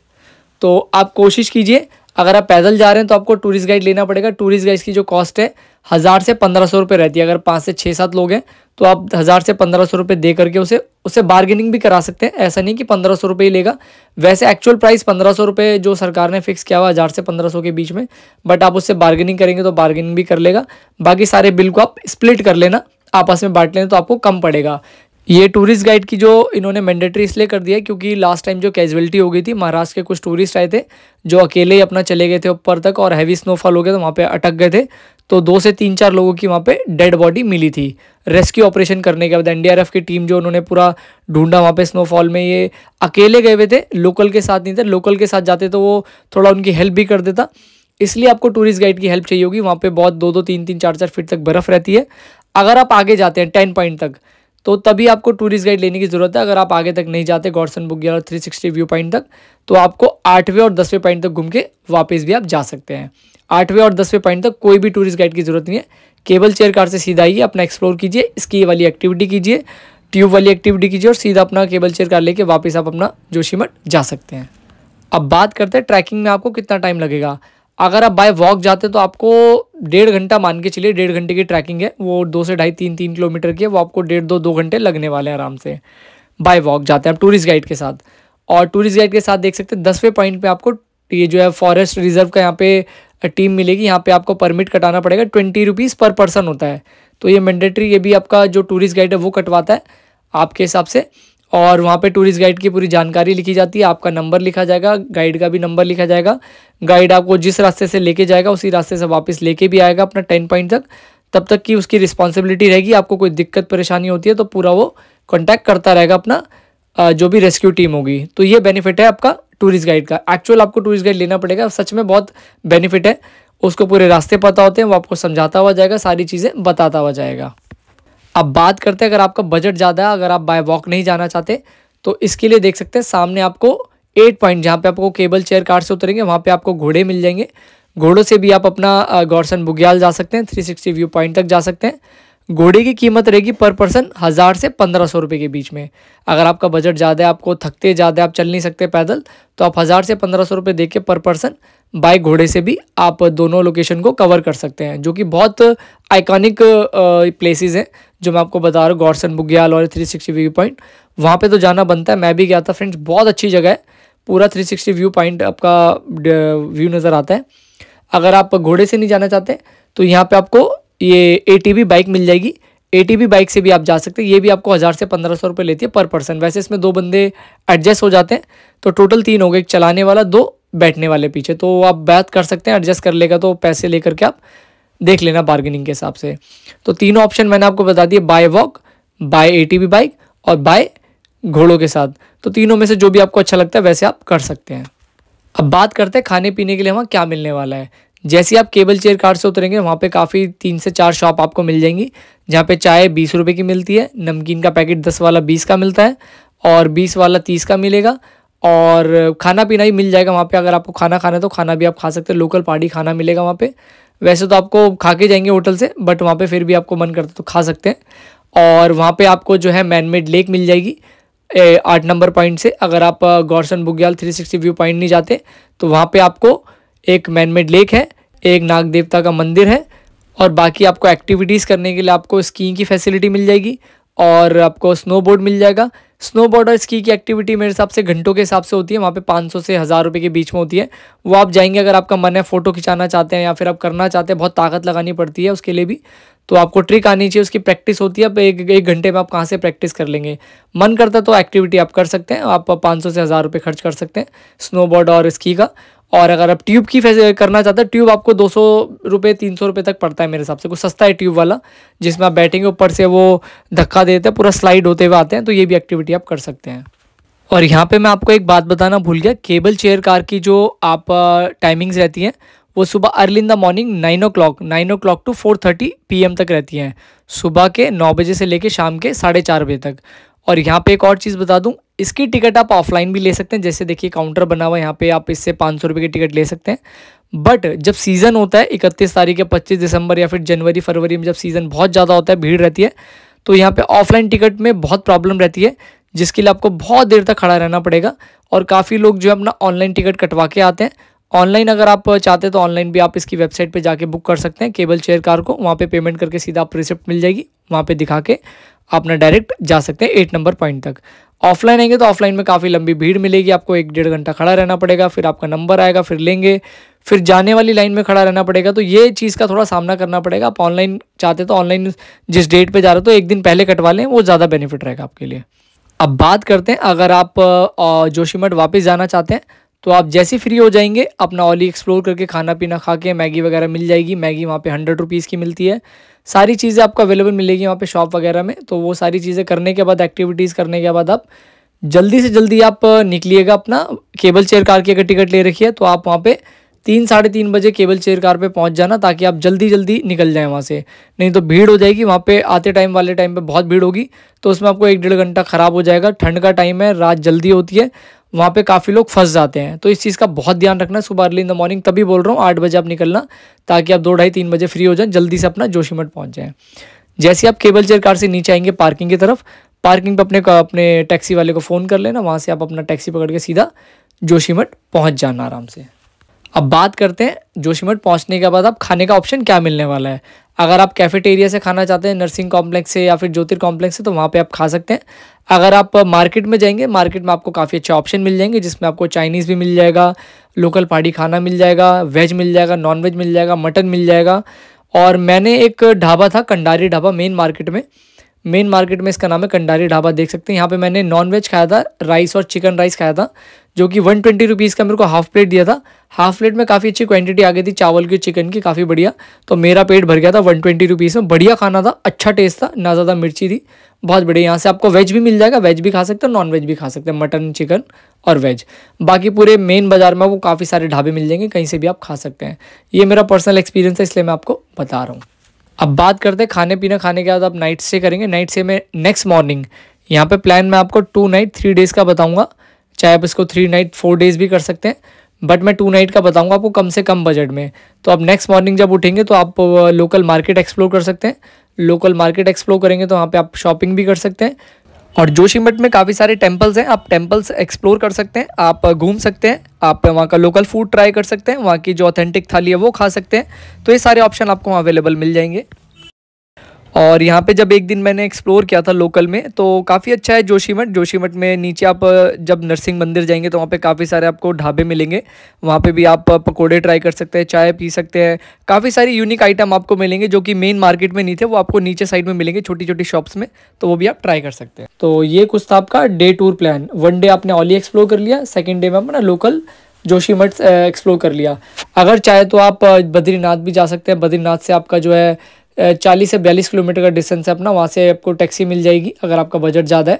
तो आप कोशिश कीजिए अगर आप पैदल जा रहे हैं तो आपको टूरिस्ट गाइड लेना पड़ेगा टूरिस्ट गाइड की जो कॉस्ट है हज़ार से पंद्रह सौ रुपये रहती है अगर पाँच से छः सात लोग हैं तो आप हज़ार से पंद्रह सौ रुपये दे करके उसे उसे बार्गेनिंग भी करा सकते हैं ऐसा नहीं कि पंद्रह सौ रुपये ही लेगा वैसे एक्चुअल प्राइस पंद्रह सौ रुपये जो सरकार ने फिक्स किया हुआ हज़ार से पंद्रह सौ के बीच में बट आप उससे बार्गेनिंग करेंगे तो बार्गेनिंग भी कर लेगा बाकी सारे बिल को आप स्प्लिट कर लेना आपस में बांट लेना तो आपको कम पड़ेगा ये टूरिस्ट गाइड की जो इन्होंने मैंडेटरी इसलिए कर दिया है क्योंकि लास्ट टाइम जो कैजुअलिटी हो गई थी महाराष्ट्र के कुछ टूरिस्ट आए थे जो अकेले ही अपना चले गए थे ऊपर तक और हैवी स्नोफॉल हो गया तो वहाँ पे अटक गए थे तो दो से तीन चार लोगों की वहाँ पे डेड बॉडी मिली थी रेस्क्यू ऑपरेशन करने के बाद एनडीआरएफ की टीम जो उन्होंने पूरा ढूंढा वहाँ पे स्नोफॉल में ये अकेले गए हुए थे लोकल के साथ नहीं थे लोकल के साथ जाते तो वो थोड़ा उनकी हेल्प भी कर देता इसलिए आपको टूरिस्ट गाइड की हेल्प चाहिए होगी वहाँ पे बहुत दो दो तीन तीन चार चार फीट तक बर्फ़ रहती है अगर आप आगे जाते हैं टेन पॉइंट तक तो तभी आपको टूरिस्ट गाइड लेने की ज़रूरत है अगर आप आगे तक नहीं जाते गौरसन बुक और थ्री सिक्सटी व्यू पॉइंट तक तो आपको आठवें और दसवें पॉइंट तक घूम के वापस भी आप जा सकते हैं आठवें और दसवें पॉइंट तक कोई भी टूरिस्ट गाइड की ज़रूरत नहीं है केबल चेयर कार से सीधा आइए अपना एक्सप्लोर कीजिए स्की वाली एक्टिविटी कीजिए ट्यूब वाली एक्टिविटी कीजिए और सीधा अपना केबल चेयर कार लेके वापस आप अपना जोशीमठ जा सकते हैं अब बात करते हैं ट्रैकिंग में आपको कितना टाइम लगेगा अगर आप बाय वॉक जाते तो आपको डेढ़ घंटा मान के चलिए डेढ़ घंटे की ट्रैकिंग है वो दो से ढाई तीन तीन किलोमीटर की है वो आपको डेढ़ दो दो घंटे लगने वाले हैं आराम से बाय वॉक जाते हैं आप टूरिस्ट गाइड के साथ और टूरिस्ट गाइड के साथ देख सकते हैं दसवें पॉइंट पे आपको ये जो है फॉरेस्ट रिजर्व का यहाँ पे टीम मिलेगी यहाँ पे आपको परमिट कटाना पड़ेगा ट्वेंटी रुपीज़ पर पर्सन होता है तो ये मैंडेटरी ये भी आपका जो टूरिस्ट गाइड है वो कटवाता है आपके हिसाब से और वहाँ पे टूरिस्ट गाइड की पूरी जानकारी लिखी जाती है आपका नंबर लिखा जाएगा गाइड का भी नंबर लिखा जाएगा गाइड आपको जिस रास्ते से लेके जाएगा उसी रास्ते से वापस लेके भी आएगा अपना टेन पॉइंट तक तब तक की उसकी रिस्पॉन्सिबिलिटी रहेगी आपको कोई दिक्कत परेशानी होती है तो पूरा वो कॉन्टैक्ट करता रहेगा अपना जो भी रेस्क्यू टीम होगी तो ये बेनिफिट है आपका टूरिस्ट गाइड का एक्चुअल आपको टूरिस्ट गाइड लेना पड़ेगा सच में बहुत बेनिफिट है उसको पूरे रास्ते पता होते हैं वो आपको समझाता हुआ जाएगा सारी चीज़ें बताता हुआ जाएगा अब बात करते हैं अगर आपका बजट ज़्यादा है अगर आप बाय वॉक नहीं जाना चाहते तो इसके लिए देख सकते हैं सामने आपको एट पॉइंट जहाँ पे आपको केबल चेयर कार से उतरेंगे वहाँ पे आपको घोड़े मिल जाएंगे घोड़ों से भी आप अपना गौरसन बुग्याल जा सकते हैं थ्री सिक्सटी व्यू पॉइंट तक जा सकते हैं घोड़े की कीमत रहेगी पर पर्सन हज़ार से पंद्रह सौ रुपये के बीच में अगर आपका बजट ज़्यादा है आपको थकते ज़्यादा आप चल नहीं सकते पैदल तो आप हज़ार से पंद्रह सौ रुपये दे के पर पर्सन बाय घोड़े से भी आप दोनों लोकेशन को कवर कर सकते हैं जो कि बहुत आइकॉनिक प्लेसेस हैं जो मैं आपको बता रहा हूँ गॉडसन बुग्याल और थ्री सिक्सटी व्यू पॉइंट वहाँ पर तो जाना बनता है मैं भी गया था फ्रेंड्स बहुत अच्छी जगह है पूरा थ्री सिक्सटी व्यू पॉइंट आपका व्यू नज़र आता है अगर आप घोड़े से नहीं जाना चाहते तो यहाँ पर आपको ये ए बाइक मिल जाएगी ए बाइक से भी आप जा सकते हैं ये भी आपको हज़ार से पंद्रह सौ रुपये लेती है पर पर्सन वैसे इसमें दो बंदे एडजस्ट हो जाते हैं तो टोटल तीन हो गए एक चलाने वाला दो बैठने वाले पीछे तो आप बात कर सकते हैं एडजस्ट कर लेगा तो पैसे लेकर के आप देख लेना बार्गेनिंग के हिसाब से तो तीन ऑप्शन मैंने आपको बता दिए by walk by a bike और बाय घोड़ों के साथ तो तीनों में से जो भी आपको अच्छा लगता है वैसे आप कर सकते हैं अब बात करते हैं खाने पीने के लिए वहाँ क्या मिलने वाला है जैसे आप केबल चेयर कार से उतरेंगे वहाँ पे काफ़ी तीन से चार शॉप आपको मिल जाएंगी जहाँ पे चाय बीस रुपए की मिलती है नमकीन का पैकेट दस वाला बीस का मिलता है और बीस वाला तीस का मिलेगा और खाना पीना भी मिल जाएगा वहाँ पे अगर आपको खाना खाना है तो खाना भी आप खा सकते हैं लोकल पार्टी खाना मिलेगा वहाँ पर वैसे तो आपको खा के जाएंगे होटल से बट वहाँ पे फिर भी आपको मन करता तो खा सकते हैं और वहाँ पे आपको जो है मैन मेड लेक मिल जाएगी आठ नंबर पॉइंट से अगर आप Gorson Bugyal three sixty view point नहीं जाते तो वहाँ पे आपको एक मैन मेड लेक है एक नाग देवता का मंदिर है और बाकी आपको एक्टिविटीज़ करने के लिए आपको स्कीइंग की फैसिलिटी मिल जाएगी और आपको स्नो बोर्ड मिल जाएगा स्नोबोर्ड और स्की की एक्टिविटी मेरे हिसाब से घंटों के हिसाब से होती है वहाँ पे 500 से हज़ार रुपये के बीच में होती है वो आप जाएंगे अगर आपका मन है फ़ोटो खिंचाना चाहते हैं या फिर आप करना चाहते हैं बहुत ताकत लगानी पड़ती है उसके लिए भी तो आपको ट्रिक आनी चाहिए उसकी प्रैक्टिस होती है अब एक एक घंटे में आप कहाँ से प्रैक्टिस कर लेंगे मन करता तो एक्टिविटी आप कर सकते हैं आप पाँच से हज़ार रुपये खर्च कर सकते हैं स्नोबोर्ड और स्की का और अगर आप ट्यूब की करना चाहते हैं ट्यूब आपको दो सौ रुपये तीन सौ रुपये तक पड़ता है मेरे हिसाब से कुछ सस्ता है ट्यूब वाला जिसमें आप बैठेंगे ऊपर से वो धक्का देते हैं पूरा स्लाइड होते हुए आते हैं तो ये भी एक्टिविटी आप कर सकते हैं और यहाँ पे मैं आपको एक बात बताना भूल गया केबल चेयर कार की जो आप टाइमिंग्स रहती हैं वो सुबह early in the morning nine o'clock nine o'clock to four thirty P M तक रहती हैं सुबह के नौ बजे से लेके शाम के साढ़े चार बजे तक और यहाँ पे एक और चीज़ बता दूँ इसकी टिकट आप ऑफलाइन भी ले सकते हैं जैसे देखिए काउंटर बना हुआ है यहाँ पे आप इससे पाँच सौ रुपये की टिकट ले सकते हैं बट जब सीज़न होता है इकतीस तारीख या पच्चीस दिसंबर या फिर जनवरी फरवरी में जब सीज़न बहुत ज़्यादा होता है भीड़ रहती है तो यहाँ पर ऑफलाइन टिकट में बहुत प्रॉब्लम रहती है जिसके लिए आपको बहुत देर तक खड़ा रहना पड़ेगा और काफ़ी लोग जो है अपना ऑनलाइन टिकट कटवा के आते हैं ऑनलाइन अगर आप चाहते हैं तो ऑनलाइन भी आप इसकी वेबसाइट पे जाके बुक कर सकते हैं केबल चेयर कार को वहाँ पे पेमेंट करके सीधा आप रिसिप्ट मिल जाएगी वहाँ पे दिखा के आप ना डायरेक्ट जा सकते हैं एट नंबर पॉइंट तक ऑफलाइन आएंगे तो ऑफलाइन में काफ़ी लंबी भीड़ मिलेगी आपको एक डेढ़ घंटा खड़ा रहना पड़ेगा फिर आपका नंबर आएगा फिर लेंगे फिर जाने वाली लाइन में खड़ा रहना पड़ेगा तो ये चीज़ का थोड़ा सामना करना पड़ेगा आप ऑनलाइन चाहते तो ऑनलाइन जिस डेट पे जा रहे हो तो एक दिन पहले कटवा लें वो ज़्यादा बेनिफिट रहेगा आपके लिए अब बात करते हैं अगर आप जोशीमठ वापस जाना चाहते हैं तो आप जैसे फ्री हो जाएंगे अपना ऑली एक्सप्लोर करके खाना पीना खा के मैगी वगैरह मिल जाएगी मैगी वहाँ पे हंड्रेड रुपीज़ की मिलती है सारी चीज़ें आपको अवेलेबल मिलेगी वहाँ पे शॉप वगैरह में तो वो सारी चीज़ें करने के बाद एक्टिविटीज़ करने के बाद आप जल्दी से जल्दी आप निकलिएगा अपना केबल चेयर कार की अगर टिकट ले रखी है तो आप वहाँ पर तीन साढ़े तीन बजे केबल चेयर कार पे पहुंच जाना ताकि आप जल्दी जल्दी निकल जाएं वहाँ से नहीं तो भीड़ हो जाएगी वहाँ पे आते टाइम वाले टाइम पे बहुत भीड़ होगी तो उसमें आपको एक डेढ़ घंटा ख़राब हो जाएगा ठंड का टाइम है रात जल्दी होती है वहाँ पे काफ़ी लोग फंस जाते हैं तो इस चीज़ का बहुत ध्यान रखना है सुबह अर्ली इन द मॉर्निंग तभी बोल रहा हूँ आठ बजे आप निकलना ताकि आप दो ढाई तीन बजे फ्री हो जाएं जल्दी से अपना जोशीमठ पहुँच जाएँ जैसे आप केबल चेयर कार से नीचे आएंगे पार्किंग की तरफ पार्किंग पर अपने अपने टैक्सी वाले को फ़ोन कर लेना वहाँ से आप अपना टैक्सी पकड़ के सीधा जोशीमठ पहुँच जाना आराम से अब बात करते हैं जोशीमठ पहुंचने के बाद आप खाने का ऑप्शन क्या मिलने वाला है अगर आप कैफेटेरिया से खाना चाहते हैं नर्सिंग कॉम्प्लेक्स से या फिर ज्योतिर कॉम्प्लेक्स से तो वहाँ पे आप खा सकते हैं अगर आप मार्केट में जाएंगे मार्केट में आपको काफ़ी अच्छे ऑप्शन मिल जाएंगे जिसमें आपको चाइनीज़ भी मिल जाएगा लोकल पहाड़ी खाना मिल जाएगा वेज मिल जाएगा नॉन मिल जाएगा मटन मिल जाएगा और मैंने एक ढाबा था कंडारी ढाबा मेन मार्केट में मेन मार्केट में इसका नाम है कंडारी ढाबा देख सकते हैं यहाँ पे मैंने नॉन वेज खाया था राइस और चिकन राइस खाया था जो कि वन ट्वेंटी रुपीज़ का मेरे को हाफ प्लेट दिया था हाफ प्लेट में काफ़ी अच्छी क्वांटिटी आ गई थी चावल की चिकन की काफ़ी बढ़िया तो मेरा पेट भर गया था वन ट्वेंटी रुपीज़ में बढ़िया खाना था अच्छा टेस्ट था ना ज़्यादा मिर्ची थी बहुत बढ़िया यहाँ से आपको वेज भी मिल जाएगा वेज भी खा सकते हैं नॉन वेज भी खा सकते हैं मटन चिकन और वेज बाकी पूरे मेन बाज़ार में वो काफ़ी सारे ढाबे मिल जाएंगे कहीं से भी आप खा सकते हैं ये मेरा पर्सनल एक्सपीरियंस है इसलिए मैं आपको बता रहा हूँ अब बात करते हैं खाने पीना खाने के बाद आप नाइट स्टे करेंगे नाइट स्टे में नेक्स्ट मॉर्निंग यहाँ पे प्लान मैं आपको टू नाइट थ्री डेज़ का बताऊँगा चाहे आप इसको थ्री नाइट फोर डेज भी कर सकते हैं बट मैं टू नाइट का बताऊंगा आपको कम से कम बजट में तो आप नेक्स्ट मॉर्निंग जब उठेंगे तो आप लोकल मार्केट एक्सप्लोर कर सकते हैं लोकल मार्केट एक्सप्लोर करेंगे तो वहाँ पे आप शॉपिंग भी कर सकते हैं और जोशीमठ में काफ़ी सारे टेम्पल्स हैं आप टेम्पल्स एक्सप्लोर कर सकते हैं आप घूम सकते हैं आप वहाँ का लोकल फूड ट्राई कर सकते हैं वहाँ की जो ऑथेंटिक थाली है वो खा सकते हैं तो ये सारे ऑप्शन आपको वहाँ अवेलेबल मिल जाएंगे और यहाँ पे जब एक दिन मैंने एक्सप्लोर किया था लोकल में तो काफ़ी अच्छा है जोशीमठ जोशीमठ में नीचे आप जब नरसिंह मंदिर जाएंगे तो वहाँ पे काफ़ी सारे आपको ढाबे मिलेंगे वहाँ पे भी आप पकोड़े ट्राई कर सकते हैं चाय पी सकते हैं काफ़ी सारी यूनिक आइटम आपको मिलेंगे जो कि मेन मार्केट में नहीं थे वो आपको नीचे साइड में मिलेंगे छोटी छोटी शॉप्स में तो वो भी आप ट्राई कर सकते हैं तो ये कुछ था आपका day tour plan one day आपने ऑली एक्सप्लोर कर लिया सेकेंड डे में अपना लोकल जोशीमठ एक्सप्लोर कर लिया अगर चाहे तो आप बद्रीनाथ भी जा सकते हैं बद्रीनाथ से आपका जो है चालीस से बयालीस किलोमीटर का डिस्टेंस है अपना वहाँ से आपको टैक्सी मिल जाएगी अगर आपका बजट ज़्यादा है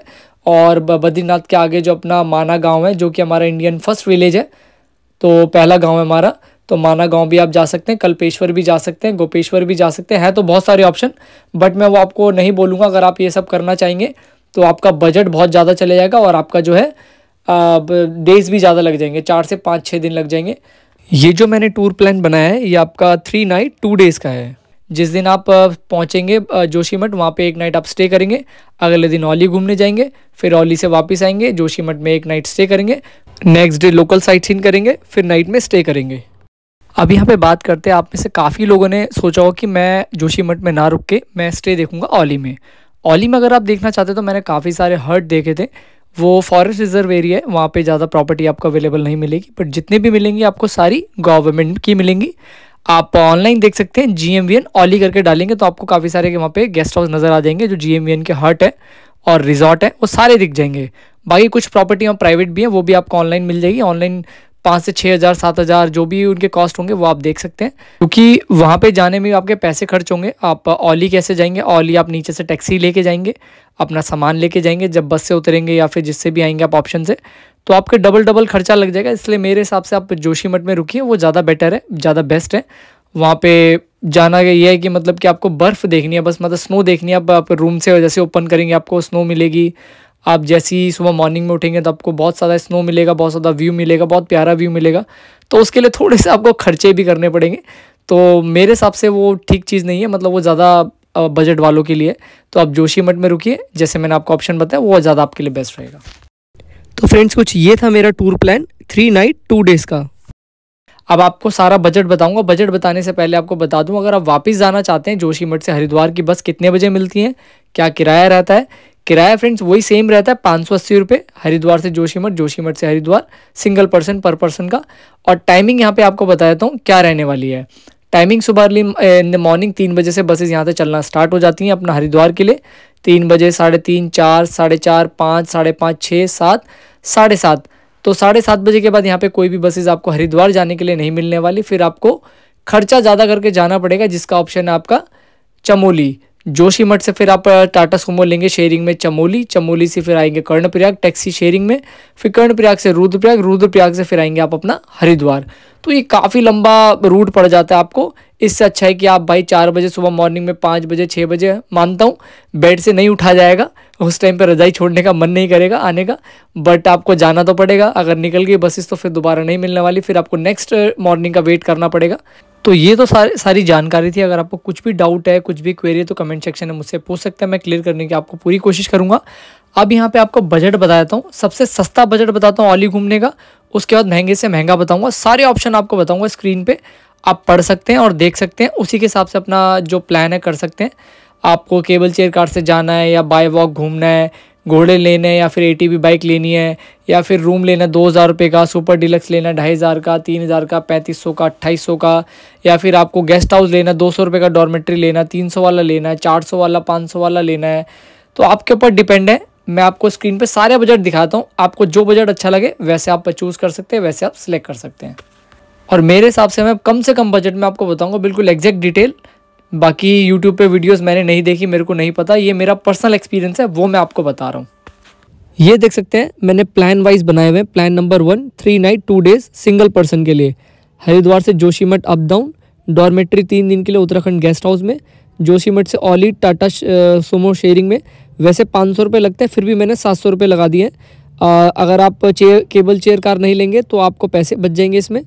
और बद्रीनाथ के आगे जो अपना माना गांव है जो कि हमारा इंडियन फर्स्ट विलेज है तो पहला गांव है हमारा तो माना गांव भी आप जा सकते हैं कल्पेश्वर भी जा सकते हैं गोपेश्वर भी जा सकते हैं है तो बहुत सारे ऑप्शन बट मैं वो आपको नहीं बोलूँगा अगर आप ये सब करना चाहेंगे तो आपका बजट बहुत ज़्यादा चले जाएगा और आपका जो है डेज भी ज़्यादा लग जाएंगे चार से पाँच छः दिन लग जाएंगे ये जो मैंने टूर प्लान बनाया है ये आपका थ्री नाइट टू डेज़ का है जिस दिन आप पहुँचेंगे जोशीमठ वहाँ पे एक नाइट आप स्टे करेंगे अगले दिन ओली घूमने जाएंगे फिर ओली से वापस आएंगे जोशीमठ में एक नाइट स्टे करेंगे next day local sight seen करेंगे फिर नाइट में स्टे करेंगे अब यहाँ पे बात करते हैं आप में से काफ़ी लोगों ने सोचा हो कि मैं जोशीमठ में ना रुक के मैं स्टे देखूँगा ओली में ओली में अगर आप देखना चाहते तो मैंने काफ़ी सारे हर्ट देखे थे वो फॉरेस्ट रिजर्व एरिया है वहाँ पे ज़्यादा प्रॉपर्टी आपको अवेलेबल नहीं मिलेगी बट जितने भी मिलेंगी आपको सारी गवर्नमेंट की मिलेंगी आप ऑनलाइन देख सकते हैं G M V N Auli करके डालेंगे तो आपको काफ़ी सारे वहाँ पे गेस्ट हाउस नज़र आ जाएंगे जो जी एम वी एन के हट है और रिजॉर्ट है वो सारे दिख जाएंगे बाकी कुछ प्रॉपर्टी और प्राइवेट भी हैं वो भी आपको ऑनलाइन मिल जाएगी ऑनलाइन पाँच से छः हज़ार सात हज़ार जो भी उनके कॉस्ट होंगे वो आप देख सकते हैं क्योंकि वहाँ पे जाने में आपके पैसे खर्च होंगे आप ओली कैसे जाएंगे ओली आप नीचे से टैक्सी लेके जाएंगे अपना सामान लेके जाएंगे जब बस से उतरेंगे या फिर जिससे भी आएंगे आप ऑप्शन से तो आपके डबल डबल खर्चा लग जाएगा इसलिए मेरे हिसाब से आप मठ में रुकिए वो ज़्यादा बेटर है ज़्यादा बेस्ट है वहाँ पे जाना ये है कि मतलब कि आपको बर्फ़ देखनी है बस मतलब स्नो देखनी है आप, रूम से जैसे ओपन करेंगे आपको स्नो मिलेगी आप जैसे ही सुबह मॉर्निंग में उठेंगे तो आपको बहुत सारा स्नो मिलेगा बहुत ज़्यादा व्यू मिलेगा बहुत प्यारा व्यू मिलेगा तो उसके लिए थोड़े से आपको खर्चे भी करने पड़ेंगे तो मेरे हिसाब से वो ठीक चीज़ नहीं है मतलब वो ज़्यादा बजट वालों के लिए तो आप मठ में रुकिए जैसे मैंने आपको ऑप्शन बताया वो ज़्यादा आपके लिए बेस्ट रहेगा तो फ्रेंड्स कुछ ये था मेरा tour plan three night two days का अब आपको सारा बजट बताऊंगा बजट बताने से पहले आपको बता दूं अगर आप वापस जाना चाहते हैं जोशीमठ से हरिद्वार की बस कितने बजे मिलती है क्या किराया रहता है किराया फ्रेंड्स वही सेम रहता है पाँच सौ अस्सी रुपये हरिद्वार से जोशीमठ जोशीमठ से हरिद्वार सिंगल पर्सन पर पर्सन का और टाइमिंग यहाँ पे आपको बता देता हूँ क्या रहने वाली है टाइमिंग सुबह अर्ली इन द मॉर्निंग तीन बजे से बसेज यहाँ से चलना स्टार्ट हो जाती हैं अपना हरिद्वार के लिए तीन बजे साढ़े तीन चार साढ़े चार पाँच साढ़े पाँच छः सात साढ़े सात तो साढ़े सात बजे के बाद यहाँ पे कोई भी बसेज आपको हरिद्वार जाने के लिए नहीं मिलने वाली फिर आपको खर्चा ज़्यादा करके जाना पड़ेगा जिसका ऑप्शन है आपका चमोली जोशीमठ से फिर आप टाटा सुमो लेंगे शेयरिंग में चमोली चमोली से फिर आएंगे कर्णप्रयाग टैक्सी शेयरिंग में फिर कर्णप्रयाग से रुद्रप्रयाग रुद्रप्रयाग से फिर आएंगे आप अपना हरिद्वार तो ये काफ़ी लंबा रूट पड़ जाता है आपको इससे अच्छा है कि आप भाई चार बजे सुबह मॉर्निंग में पाँच बजे छः बजे मानता हूँ बेड से नहीं उठा जाएगा उस टाइम पर रजाई छोड़ने का मन नहीं करेगा आने का बट आपको जाना तो पड़ेगा अगर निकल गई बसेस तो फिर दोबारा नहीं मिलने वाली फिर आपको नेक्स्ट मॉर्निंग का वेट करना पड़ेगा तो ये तो सारी सारी जानकारी थी अगर आपको कुछ भी डाउट है कुछ भी क्वेरी है तो कमेंट सेक्शन में मुझसे पूछ सकते हैं मैं क्लियर करने की आपको पूरी कोशिश करूँगा अब यहाँ पे आपको बजट बता देता हूँ सबसे सस्ता बजट बताता हूँ ऑली घूमने का उसके बाद महंगे से महंगा बताऊँगा सारे ऑप्शन आपको बताऊँगा स्क्रीन पर आप पढ़ सकते हैं और देख सकते हैं उसी के हिसाब से अपना जो प्लान है कर सकते हैं आपको केबल चेयर कार से जाना है या बाय वॉक घूमना है घोड़े लेने हैं या फिर ए बाइक लेनी है या फिर रूम लेना दो हज़ार रुपये का सुपर डिलक्स लेना ढाई हज़ार का तीन हज़ार का पैंतीस सौ का अट्ठाईस सौ का या फिर आपको गेस्ट हाउस लेना दो सौ रुपये का डॉर्मेट्री लेना तीन सौ वाला लेना है चार सौ वाला पाँच सौ वाला लेना है तो आपके ऊपर डिपेंड है मैं आपको स्क्रीन पर सारे बजट दिखाता हूँ आपको जो बजट अच्छा लगे वैसे आप चूज़ कर सकते हैं वैसे आप सिलेक्ट कर सकते हैं और मेरे हिसाब से मैं कम से कम बजट में आपको बताऊँगा बिल्कुल एग्जैक्ट डिटेल बाकी यूट्यूब पे वीडियोस मैंने नहीं देखी मेरे को नहीं पता ये मेरा पर्सनल एक्सपीरियंस है वो मैं आपको बता रहा हूँ ये देख सकते हैं मैंने प्लान वाइज बनाए हुए हैं plan number one three night two days single person के लिए हरिद्वार से जोशीमठ अप डाउन डॉर्मेट्री तीन दिन के लिए उत्तराखंड गेस्ट हाउस में जोशीमठ से ऑली टाटा सोमो शेयरिंग में वैसे पाँच सौ रुपये लगते हैं फिर भी मैंने सात सौ रुपये लगा दिए हैं अगर आप चेयर केबल चेयर कार नहीं लेंगे तो आपको पैसे बच जाएंगे इसमें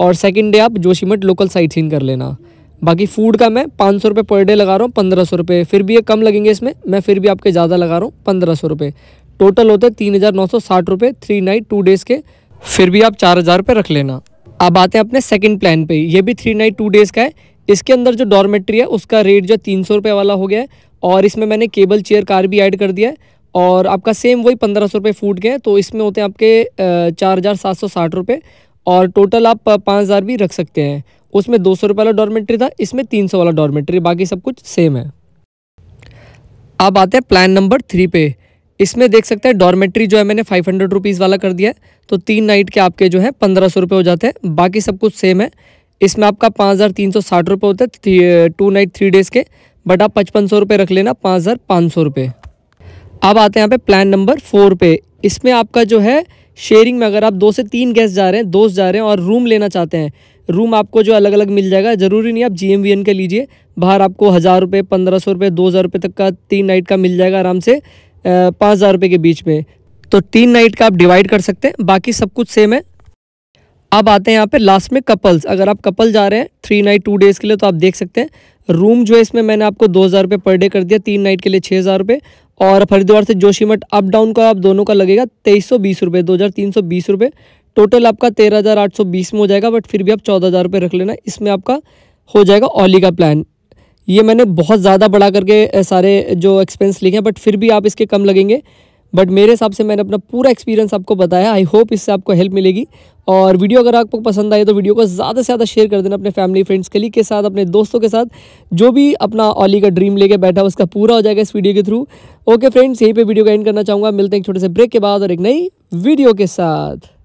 और सेकेंड डे आप जोशीमठ लोकल साइट सीन कर लेना बाकी फूड का मैं पाँच सौ रुपये पर डे लगा रहा हूँ पंद्रह सौ रुपये फिर भी ये कम लगेंगे इसमें मैं फिर भी आपके ज़्यादा लगा रहा हूँ पंद्रह सौ रुपये टोटल होते हैं तीन हज़ार नौ सौ साठ रुपये थ्री नाइट टू डेज़ के फिर भी आप चार हज़ार रुपये रख लेना अब आते हैं अपने सेकंड प्लान पे ये भी थ्री नाइट टू डेज़ का है इसके अंदर जो डॉर्मेट्री है उसका रेट जो तीन सौ रुपये वाला हो गया है और इसमें मैंने केबल चेयर कार भी ऐड कर दिया है और आपका सेम वही पंद्रह सौ रुपये फूड के हैं तो इसमें होते हैं आपके चार हज़ार सात सौ साठ रुपये और टोटल आप पाँच हज़ार भी रख सकते हैं उसमें दो सौ रुपये वाला डॉर्मेट्री था इसमें तीन सौ वाला डॉर्मेट्री बाकी सब कुछ सेम है अब आते हैं प्लान नंबर थ्री पे इसमें देख सकते हैं डॉर्मेट्री जो है मैंने फाइव हंड्रेड रुपीज़ वाला कर दिया है तो तीन नाइट के आपके जो है पंद्रह सौ रुपये हो जाते हैं बाकी सब कुछ सेम है इसमें आपका पाँच हज़ार तीन सौ साठ रुपये होता है टू नाइट थ्री डेज़ के बट आप पचपन सौ रुपये रख लेना पाँच हज़ार पाँच सौ रुपये अब आते हैं यहाँ पे प्लान नंबर फोर पे इसमें आपका जो है शेयरिंग में अगर आप दो से तीन गेस्ट जा रहे हैं दोस्त जा रहे हैं और रूम लेना चाहते हैं रूम आपको जो अलग अलग मिल जाएगा ज़रूरी नहीं आप जी एम का लीजिए बाहर आपको हज़ार रुपये पंद्रह सौ रुपये दो हज़ार रुपये तक का तीन नाइट का मिल जाएगा आराम से पाँच हज़ार रुपये के बीच में तो तीन नाइट का आप डिवाइड कर सकते हैं बाकी सब कुछ सेम है अब आते हैं यहाँ पे लास्ट में कपल्स अगर आप कपल जा रहे हैं थ्री नाइट टू डेज़ के लिए तो आप देख सकते हैं रूम जो है इसमें मैंने आपको दो हज़ार रुपये पर डे कर दिया तीन नाइट के लिए छः हज़ार रुपये और हरिद्वार से जोशीमठ अप डाउन का आप दोनों का लगेगा तेईस सौ बीस रुपये दो हज़ार तीन सौ बीस रुपये टोटल आपका तेरह हज़ार आठ सौ बीस में हो जाएगा बट फिर भी आप चौदह हज़ार रुपये रख लेना इसमें आपका हो जाएगा ओली का प्लान ये मैंने बहुत ज़्यादा बढ़ा करके सारे जो एक्सपेंस लिखे हैं बट फिर भी आप इसके कम लगेंगे बट मेरे हिसाब से मैंने अपना पूरा एक्सपीरियंस आपको बताया आई होप इससे आपको हेल्प मिलेगी और वीडियो अगर आपको पसंद आए तो वीडियो को ज़्यादा से ज़्यादा शेयर कर देना अपने फैमिली फ्रेंड्स के लिए के साथ अपने दोस्तों के साथ जो भी अपना ऑली का ड्रीम लेके बैठा उसका पूरा हो जाएगा इस वीडियो के थ्रू ओके फ्रेंड्स यहीं पे वीडियो का एंड करना चाहूँगा मिलते हैं एक छोटे से ब्रेक के बाद और एक नई वीडियो के साथ